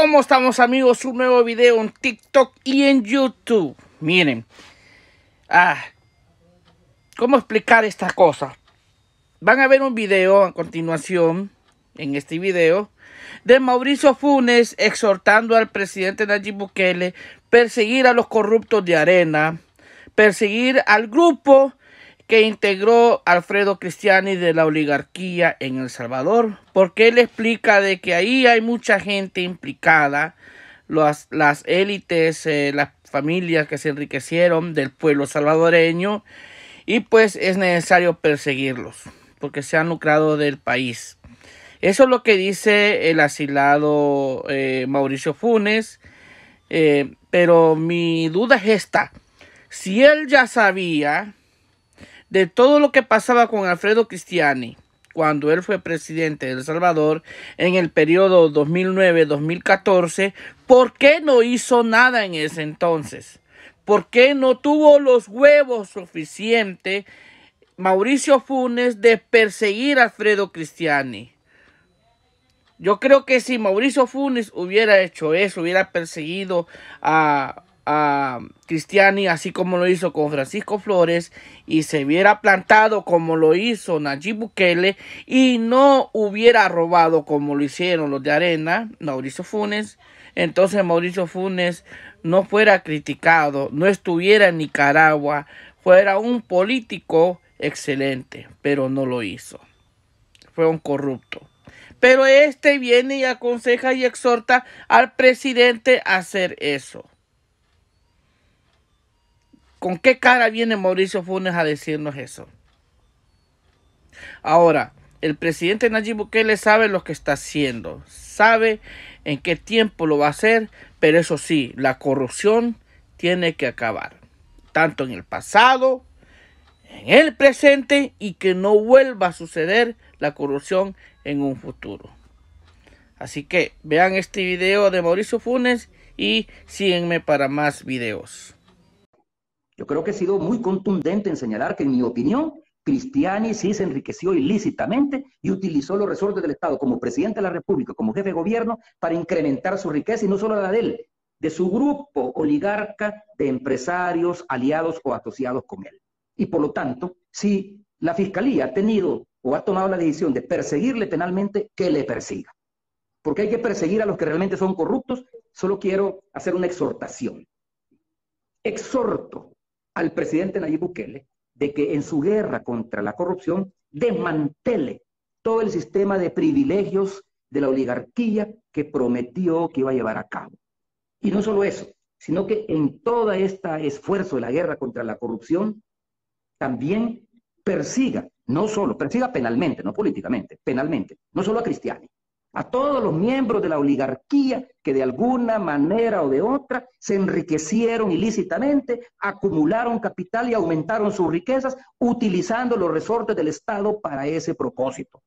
¿Cómo estamos amigos? Un nuevo video en TikTok y en YouTube. Miren. Ah, ¿Cómo explicar esta cosa? Van a ver un video a continuación, en este video, de Mauricio Funes exhortando al presidente Nayib Bukele perseguir a los corruptos de arena, perseguir al grupo que integró Alfredo Cristiani de la oligarquía en El Salvador, porque él explica de que ahí hay mucha gente implicada, las, las élites, eh, las familias que se enriquecieron del pueblo salvadoreño, y pues es necesario perseguirlos, porque se han lucrado del país. Eso es lo que dice el asilado eh, Mauricio Funes, eh, pero mi duda es esta, si él ya sabía de todo lo que pasaba con Alfredo Cristiani cuando él fue presidente de El Salvador en el periodo 2009-2014, ¿por qué no hizo nada en ese entonces? ¿Por qué no tuvo los huevos suficientes Mauricio Funes de perseguir a Alfredo Cristiani? Yo creo que si Mauricio Funes hubiera hecho eso, hubiera perseguido a a Cristiani, así como lo hizo con Francisco Flores, y se hubiera plantado como lo hizo Nayib Bukele, y no hubiera robado como lo hicieron los de Arena, Mauricio Funes, entonces Mauricio Funes no fuera criticado, no estuviera en Nicaragua, fuera un político excelente, pero no lo hizo. Fue un corrupto. Pero este viene y aconseja y exhorta al presidente a hacer eso. ¿Con qué cara viene Mauricio Funes a decirnos eso? Ahora, el presidente Nayib Bukele sabe lo que está haciendo, sabe en qué tiempo lo va a hacer, pero eso sí, la corrupción tiene que acabar, tanto en el pasado, en el presente y que no vuelva a suceder la corrupción en un futuro. Así que vean este video de Mauricio Funes y síguenme para más videos. Yo creo que he sido muy contundente en señalar que, en mi opinión, Cristiani sí se enriqueció ilícitamente y utilizó los resortes del Estado como presidente de la República, como jefe de gobierno, para incrementar su riqueza y no solo la de él, de su grupo oligarca de empresarios aliados o asociados con él. Y por lo tanto, si la Fiscalía ha tenido o ha tomado la decisión de perseguirle penalmente, que le persiga. Porque hay que perseguir a los que realmente son corruptos. Solo quiero hacer una exhortación. Exhorto al presidente Nayib Bukele de que en su guerra contra la corrupción desmantele todo el sistema de privilegios de la oligarquía que prometió que iba a llevar a cabo. Y no solo eso, sino que en todo este esfuerzo de la guerra contra la corrupción, también persiga, no solo, persiga penalmente, no políticamente, penalmente, no solo a Cristiani, a todos los miembros de la oligarquía que de alguna manera o de otra se enriquecieron ilícitamente, acumularon capital y aumentaron sus riquezas utilizando los resortes del Estado para ese propósito.